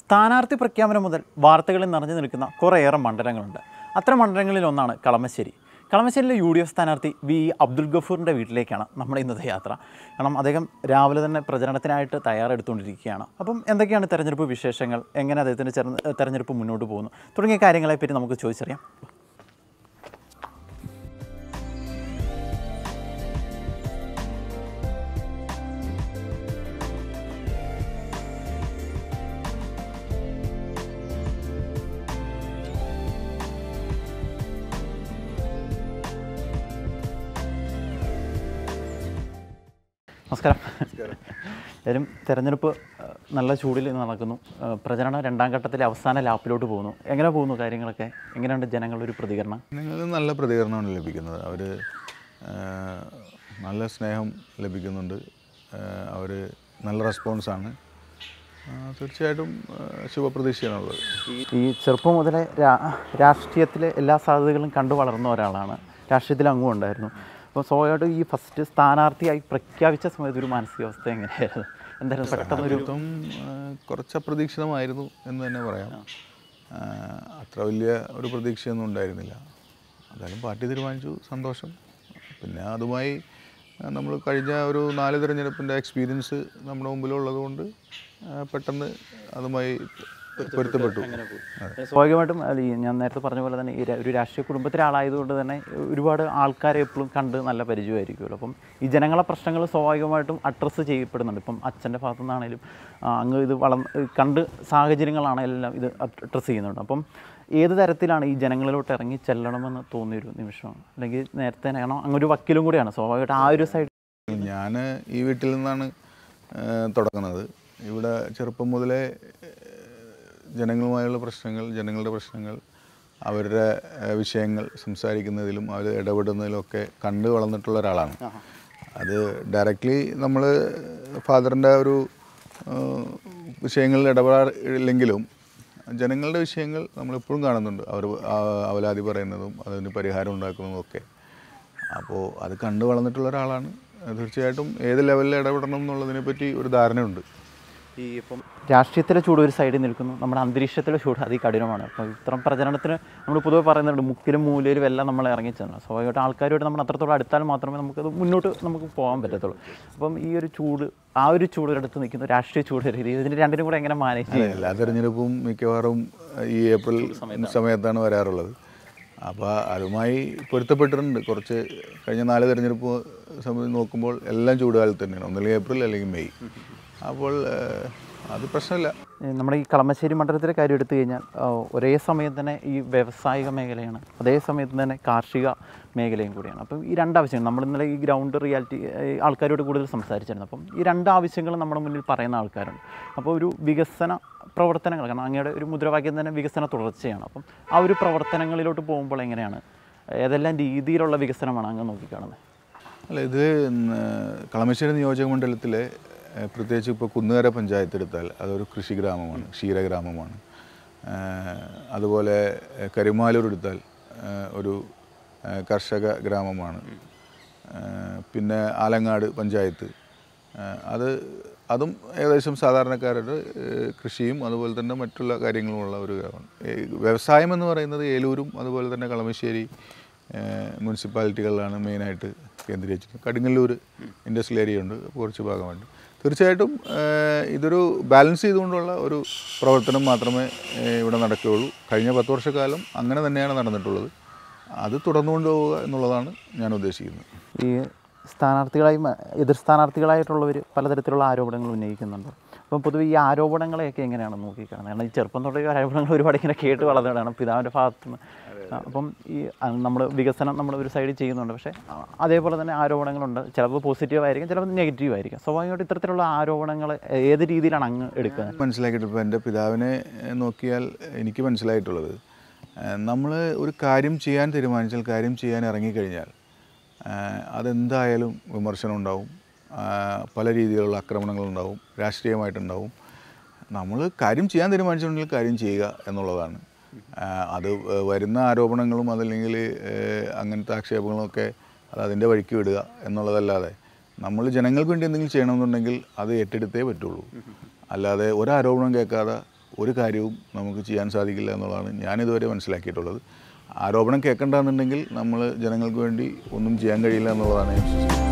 സ്ഥാനാർത്ഥി പ്രഖ്യാപനം മുതൽ വാർത്തകളിൽ നിറഞ്ഞു നിൽക്കുന്ന കുറേയേറെ മണ്ഡലങ്ങളുണ്ട് അത്തരം മണ്ഡലങ്ങളിൽ ഒന്നാണ് കളമശ്ശേരി കളമശ്ശേരിയിലെ യു ഡി എഫ് സ്ഥാനാർത്ഥി വി അബ്ദുൽ ഗഫൂറിൻ്റെ വീട്ടിലേക്കാണ് നമ്മുടെ ഇന്നത്തെ യാത്ര കാരണം അദ്ദേഹം രാവിലെ തന്നെ പ്രചരണത്തിനായിട്ട് തയ്യാറെടുത്തുകൊണ്ടിരിക്കുകയാണ് അപ്പം എന്തൊക്കെയാണ് തെരഞ്ഞെടുപ്പ് വിശേഷങ്ങൾ എങ്ങനെ അദ്ദേഹത്തിൻ്റെ തെരഞ്ഞെടുപ്പ് മുന്നോട്ട് പോകുന്നു തുടങ്ങിയ കാര്യങ്ങളെപ്പറ്റി നമുക്ക് ചോദിച്ചറിയാം നമസ്കാരം എല്ലാവരും തെരഞ്ഞെടുപ്പ് നല്ല ചൂടിൽ നടക്കുന്നു പ്രചരണം രണ്ടാം ഘട്ടത്തിലെ അവസാന ലാപ്പിലോട്ട് പോകുന്നു എങ്ങനെ പോകുന്നു കാര്യങ്ങളൊക്കെ എങ്ങനെയുണ്ട് ജനങ്ങളുടെ ഒരു പ്രതികരണം നിങ്ങൾ നല്ല പ്രതികരണമാണ് ലഭിക്കുന്നത് അവർ നല്ല സ്നേഹം ലഭിക്കുന്നുണ്ട് അവർ നല്ല റെസ്പോൺസാണ് തീർച്ചയായിട്ടും ശുഭപ്രതീക്ഷയാണുള്ളത് ഈ ചെറുപ്പം മുതലേ രാഷ്ട്രീയത്തിലെ എല്ലാ സാധ്യതകളും കണ്ടു വളർന്ന ഒരാളാണ് രാഷ്ട്രീയത്തിൽ അങ്ങും ഉണ്ടായിരുന്നു അപ്പോൾ സോയോട് ഈ ഫസ്റ്റ് സ്ഥാനാർത്ഥിയായി പ്രഖ്യാപിച്ച സമയത്ത് ഒരു മാനസികാവസ്ഥ എങ്ങനെയായിരുന്നു എന്തായാലും ഒരു കുറച്ച് അപ്രതീക്ഷിതമായിരുന്നു എന്ന് തന്നെ പറയാം അത്ര വലിയ ഒരു പ്രതീക്ഷയൊന്നും ഉണ്ടായിരുന്നില്ല എന്തായാലും പാർട്ടി തീരുമാനിച്ചു സന്തോഷം പിന്നെ അതുമായി നമ്മൾ കഴിഞ്ഞ ഒരു നാല് തിരഞ്ഞെടുപ്പിൻ്റെ എക്സ്പീരിയൻസ് നമ്മുടെ മുമ്പിലുള്ളതുകൊണ്ട് പെട്ടെന്ന് അതുമായി പൊരുത്തപ്പെട്ടു സ്വാഭാവികമായിട്ടും ഞാൻ നേരത്തെ പറഞ്ഞ പോലെ തന്നെ ഒരു രാഷ്ട്രീയ കുടുംബത്തിലെ ആളായതുകൊണ്ട് തന്നെ ഒരുപാട് ആൾക്കാരെ എപ്പോഴും കണ്ട് നല്ല പരിചയമായിരിക്കുമല്ലോ അപ്പം ഈ ജനങ്ങളെ പ്രശ്നങ്ങൾ സ്വാഭാവികമായിട്ടും അഡ്രസ്സ് ചെയ്യപ്പെടുന്നുണ്ട് ഇപ്പം അച്ഛൻ്റെ ഭാഗത്തു നിന്നാണേലും അങ്ങ് ഇത് വള കണ്ട് സാഹചര്യങ്ങളാണ് എല്ലാം ഇത് അഡ്രസ്സ് ചെയ്യുന്നുണ്ട് അപ്പം ഏത് തരത്തിലാണ് ഈ ജനങ്ങളിലോട്ട് ഇറങ്ങി ചെല്ലണമെന്ന് തോന്നിയൊരു നിമിഷം അല്ലെങ്കിൽ നേരത്തെ തന്നെ കാരണം അങ്ങൊരു വക്കീലും കൂടിയാണ് സ്വാഭാവികമായിട്ട് ആ ഒരു സൈഡ് ഞാൻ ഈ വീട്ടിൽ നിന്നാണ് തുടങ്ങുന്നത് ഇവിടെ ചെറുപ്പം മുതലേ ജനങ്ങളുമായുള്ള പ്രശ്നങ്ങൾ ജനങ്ങളുടെ പ്രശ്നങ്ങൾ അവരുടെ വിഷയങ്ങൾ സംസാരിക്കുന്നതിലും അവർ ഇടപെടുന്നതിലും ഒക്കെ കണ്ടു വളർന്നിട്ടുള്ള ഒരാളാണ് അത് ഡയറക്റ്റ്ലി നമ്മൾ ഫാദറിൻ്റെ ഒരു വിഷയങ്ങളിൽ ഇടപെടാറില്ലെങ്കിലും ജനങ്ങളുടെ വിഷയങ്ങൾ നമ്മളെപ്പോഴും കാണുന്നുണ്ട് അവർ അവലാതി പറയുന്നതും അതിന് പരിഹാരം ഉണ്ടാക്കുന്നതും ഒക്കെ അപ്പോൾ അത് കണ്ടു വളർന്നിട്ടുള്ള ഒരാളാണ് തീർച്ചയായിട്ടും ഏത് ലെവലിൽ ഇടപെടണം എന്നുള്ളതിനെപ്പറ്റി ഒരു ധാരണയുണ്ട് ഈ ഇപ്പം രാഷ്ട്രീയത്തിലെ ചൂട് ഒരു സൈഡിൽ നിൽക്കുന്നു നമ്മുടെ അന്തരീക്ഷത്തിലെ ചൂട് കഠിനമാണ് അപ്പോൾ ഇത്തരം പ്രചരണത്തിന് നമ്മൾ പൊതുവെ പറയുന്നുണ്ട് മുക്കിലും മൂലയിലും എല്ലാം നമ്മൾ ഇറങ്ങി ചെന്നു സ്വാഭാവികമായിട്ട് ആൾക്കാരുമായിട്ട് നമ്മൾ അത്രത്തോളം അടുത്താൽ മാത്രമേ നമുക്കത് മുന്നോട്ട് നമുക്ക് പോകാൻ പറ്റത്തുള്ളൂ അപ്പം ഈ ഒരു ചൂട് ആ ഒരു ചൂടിനടുത്ത് നിൽക്കുന്ന രാഷ്ട്രീയ ചൂട് രീതി ഇതിൻ്റെ രണ്ടിനും കൂടെ എങ്ങനെ മാനേജ് എല്ലാ തെരഞ്ഞെടുപ്പും മിക്കവാറും ഈ ഏപ്രിൽ സമയത്താണ് വരാറുള്ളത് അപ്പോൾ അതുമായി പൊരുത്തപ്പെട്ടിട്ടുണ്ട് കുറച്ച് കഴിഞ്ഞ നാല് തിരഞ്ഞെടുപ്പ് സമയം നോക്കുമ്പോൾ എല്ലാം ചൂടുകാലത്ത് തന്നെയാണ് ഒന്നല്ലെങ്കിൽ ഏപ്രിൽ അല്ലെങ്കിൽ മെയ് അപ്പോൾ അത് പ്രശ്നമില്ല നമ്മുടെ ഈ കളമശ്ശേരി മണ്ഡലത്തിലെ കാര്യം എടുത്തു കഴിഞ്ഞാൽ ഒരേ സമയത്ത് തന്നെ ഈ വ്യവസായിക മേഖലയാണ് അതേ സമയത്ത് തന്നെ കാർഷിക മേഖലയും കൂടിയാണ് അപ്പം ഈ രണ്ട് ആവശ്യങ്ങൾ നമ്മൾ ഇന്നലെ ഈ ഗ്രൗണ്ട് റിയാലിറ്റി ആൾക്കാരോട് കൂടുതൽ സംസാരിച്ചിരുന്നു അപ്പം ഈ രണ്ട് നമ്മുടെ മുന്നിൽ പറയുന്ന ആൾക്കാരുണ്ട് അപ്പോൾ ഒരു വികസന പ്രവർത്തനങ്ങൾ കാരണം അങ്ങയുടെ ഒരു മുദ്രാവാക്യം തന്നെ വികസന തുടർച്ചയാണ് അപ്പം ആ ഒരു പ്രവർത്തനങ്ങളിലോട്ട് പോകുമ്പോൾ എങ്ങനെയാണ് ഏതെല്ലാം രീതിയിലുള്ള വികസനമാണ് അങ്ങ് നോക്കിക്കാണുന്നത് അല്ല ഇത് കളമശ്ശേരി നിയോജക മണ്ഡലത്തിലെ പ്രത്യേകിച്ച് ഇപ്പോൾ കുന്നുകര പഞ്ചായത്ത് എടുത്താൽ അതൊരു കൃഷി ഗ്രാമമാണ് ക്ഷീരഗ്രാമമാണ് അതുപോലെ കരിമാലൂർ എടുത്താൽ ഒരു കർഷക ഗ്രാമമാണ് പിന്നെ ആലങ്ങാട് പഞ്ചായത്ത് അത് അതും ഏകദേശം സാധാരണക്കാരുടെ കൃഷിയും അതുപോലെ തന്നെ മറ്റുള്ള കാര്യങ്ങളുമുള്ള ഒരു വ്യവസായം എന്ന് പറയുന്നത് ഏലൂരും അതുപോലെ തന്നെ കളമശ്ശേരി മുനിസിപ്പാലിറ്റികളിലാണ് മെയിനായിട്ട് കേന്ദ്രീകരിച്ചിരിക്കുന്നത് കടുങ്ങല്ലൂർ ഇൻഡസ്ട്രിയൽ ഏരിയ ഉണ്ട് കുറച്ച് ഭാഗമുണ്ട് തീർച്ചയായിട്ടും ഇതൊരു ബാലൻസ് ചെയ്തുകൊണ്ടുള്ള ഒരു പ്രവർത്തനം മാത്രമേ ഇവിടെ നടക്കുകയുള്ളൂ കഴിഞ്ഞ പത്ത് വർഷക്കാലം അങ്ങനെ തന്നെയാണ് നടന്നിട്ടുള്ളത് അത് തുടർന്നു കൊണ്ടുപോവുക എന്നുള്ളതാണ് ഞാൻ ഉദ്ദേശിക്കുന്നത് ഈ സ്ഥാനാർത്ഥികളായി എതിർ സ്ഥാനാർത്ഥികളായിട്ടുള്ളവർ പലതരത്തിലുള്ള ആരോപണങ്ങൾ ഉന്നയിക്കുന്നുണ്ട് അപ്പം പൊതുവെ ഈ ആരോപണങ്ങളെയൊക്കെ എങ്ങനെയാണ് നോക്കിക്കാണുന്നത് കാരണം ഈ ചെറുപ്പം തൊട്ടേ ആരോപണങ്ങൾ ഒരുപാട് ഇങ്ങനെ കേട്ട് വളർന്നതാണ് പിതാവിൻ്റെ ഭാഗത്തുനിന്ന് അപ്പം ഈ നമ്മൾ വികസനം നമ്മൾ ഒരു സൈഡിൽ ചെയ്യുന്നുണ്ട് പക്ഷേ അതേപോലെ തന്നെ ആരോപണങ്ങളുണ്ട് ചിലപ്പോൾ പോസിറ്റീവ് ആയിരിക്കും ചിലപ്പോൾ നെഗറ്റീവ് ആയിരിക്കും സ്വാഭാവികമായിട്ട് ഇത്തരത്തിലുള്ള ആരോപണങ്ങൾ ഏത് രീതിയിലാണ് അങ്ങ് എടുക്കുന്നത് മനസ്സിലാക്കിയിട്ട് ഇപ്പോൾ എൻ്റെ പിതാവിനെ നോക്കിയാൽ എനിക്ക് മനസ്സിലായിട്ടുള്ളത് നമ്മൾ ഒരു കാര്യം ചെയ്യാൻ തീരുമാനിച്ചാൽ കാര്യം ചെയ്യാൻ ഇറങ്ങിക്കഴിഞ്ഞാൽ അതെന്തായാലും വിമർശനം ഉണ്ടാവും പല രീതിയിലുള്ള ആക്രമണങ്ങളുണ്ടാവും രാഷ്ട്രീയമായിട്ടുണ്ടാവും നമ്മൾ കാര്യം ചെയ്യാൻ തീരുമാനിച്ചിട്ടുണ്ടെങ്കിൽ കാര്യം ചെയ്യുക എന്നുള്ളതാണ് അത് വരുന്ന ആരോപണങ്ങളും അതല്ലെങ്കിൽ അങ്ങനത്തെ ആക്ഷേപങ്ങളൊക്കെ അത് അതിൻ്റെ വഴിക്ക് വിടുക എന്നുള്ളതല്ലാതെ നമ്മൾ ജനങ്ങൾക്ക് വേണ്ടി എന്തെങ്കിലും ചെയ്യണമെന്നുണ്ടെങ്കിൽ അത് ഏറ്റെടുത്തേ പറ്റുള്ളൂ അല്ലാതെ ഒരാരോപണം കേൾക്കാതെ ഒരു കാര്യവും നമുക്ക് ചെയ്യാൻ സാധിക്കില്ല എന്നുള്ളതാണ് ഞാനിതുവരെ മനസ്സിലാക്കിയിട്ടുള്ളത് ആരോപണം കേൾക്കണ്ടെന്നുണ്ടെങ്കിൽ നമ്മൾ ജനങ്ങൾക്ക് വേണ്ടി ഒന്നും ചെയ്യാൻ കഴിയില്ല എന്നുള്ളതാണ് ഞാൻ വിശ്വസിക്കുന്നത്